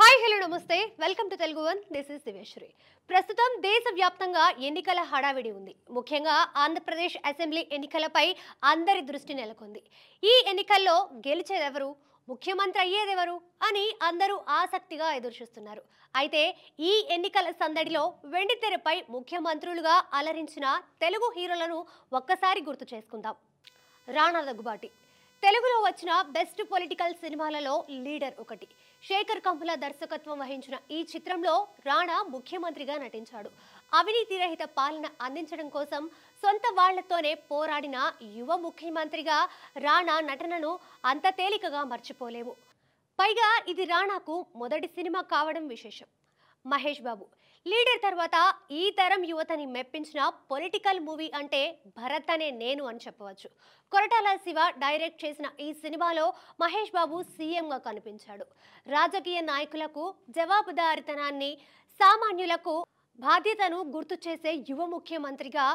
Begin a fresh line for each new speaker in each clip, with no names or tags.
hi hello నమస్తే welcome to Telugu one this is Diveshwari ప్రస్తుతం దేశవ్యాప్తంగా ఎన్నికల హడావిడి ఉంది ముఖ్యంగా ఆంధ్రప్రదేశ్ అసెంబ్లీ ఎన్నికలపై అందరి దృష్టి నెలకొంది ఈ ఎన్నికల్లో గెలిచేదెవరు ముఖ్యమంత్రి అయ్యేదెవరు అని అందరూ ఆసక్తిగా ఎదురుచూస్తున్నారు అయితే ఈ ఎన్నికల సందడిలో వెండితెరపై ముఖ్యమంత్రులుగా అలరించిన తెలుగు హీరోలను ఒక్కసారి గుర్తు చేసుకుందాం రాణా దగ్గుబాటి తెలుగులో వచ్చిన బెస్ట్ పొలిటికల్ సినిమాలలో లీడర్ ఒకటి శేఖర్ కంపుల దర్శకత్వం వహించిన ఈ చిత్రంలో రాణా ముఖ్యమంత్రిగా నటించాడు అవినీతి రహిత పాలన అందించడం కోసం సొంత వాళ్లతోనే పోరాడిన యువ ముఖ్యమంత్రిగా రాణా నటనను అంత తేలికగా మర్చిపోలేము పైగా ఇది రాణాకు మొదటి సినిమా కావడం విశేషం మహేష్ బాబు లీడర్ తర్వాత ఈ తరం యువతని మెప్పించిన పొలిటికల్ మూవీ అంటే భరత్ అనే నేను అని చెప్పవచ్చు కొరటాల శివ డైరెక్ట్ చేసిన ఈ సినిమాలో మహేష్ బాబు సీఎంగా కనిపించాడు రాజకీయ నాయకులకు జవాబుదారితనాన్ని సామాన్యులకు బాధ్యతను గుర్తు చేసే యువ ముఖ్యమంత్రిగా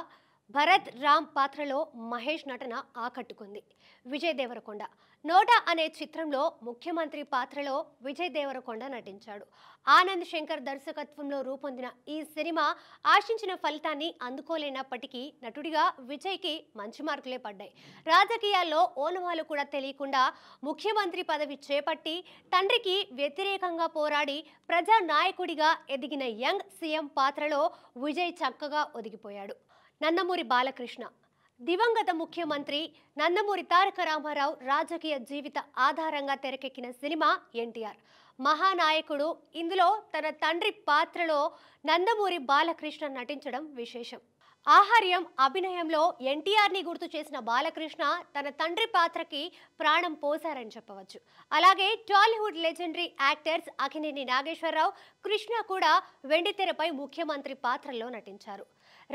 భరత్ రామ్ పాత్రలో మహేష్ నటన ఆకట్టుకుంది విజయ్ దేవరకొండ నోటా అనే చిత్రంలో ముఖ్యమంత్రి పాత్రలో విజయ్ దేవరకొండ నటించాడు ఆనంద్ శంకర్ దర్శకత్వంలో రూపొందిన ఈ సినిమా ఆశించిన ఫలితాన్ని అందుకోలేనప్పటికీ నటుడిగా విజయ్కి మంచి మార్కులే పడ్డాయి రాజకీయాల్లో ఓనవాలు కూడా తెలియకుండా ముఖ్యమంత్రి పదవి చేపట్టి తండ్రికి వ్యతిరేకంగా పోరాడి ప్రజా నాయకుడిగా ఎదిగిన యంగ్ సీఎం పాత్రలో విజయ్ చక్కగా ఒదిగిపోయాడు నందమూరి బాలకృష్ణ దివంగత ముఖ్యమంత్రి నందమూరి తారక రామారావు రాజకీయ జీవిత ఆధారంగా తెరకెక్కిన సినిమా ఎన్టీఆర్ మహానాయకుడు ఇందులో తన తండ్రి పాత్రలో నందమూరి బాలకృష్ణ నటించడం విశేషం ఆహార్యం అభినయంలో ఎన్టీఆర్ని గుర్తు చేసిన బాలకృష్ణ తన తండ్రి పాత్రకి ప్రాణం పోశారని చెప్పవచ్చు అలాగే Tollywood legendary actors Akkineni Nageswararao Krishna కూడా వెండితెరపై ముఖ్యమంత్రి పాత్రలో నటించారు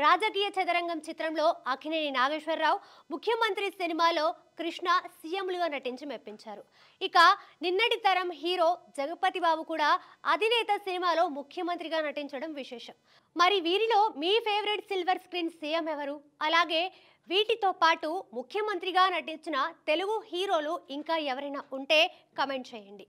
రాజకీయ చదరంగం చిత్రంలో అఖినేని నాగేశ్వరరావు ముఖ్యమంత్రి సినిమాలో కృష్ణ సీఎంలుగా నటించి మెప్పించారు ఇక నిన్నటి తరం హీరో జగపతి బాబు కూడా అధినేత సినిమాలో ముఖ్యమంత్రిగా నటించడం విశేషం మరి వీరిలో మీ ఫేవరెట్ సిల్వర్ స్క్రీన్ సీఎం ఎవరు అలాగే వీటితో పాటు ముఖ్యమంత్రిగా నటించిన తెలుగు హీరోలు ఇంకా ఎవరైనా ఉంటే కమెంట్ చేయండి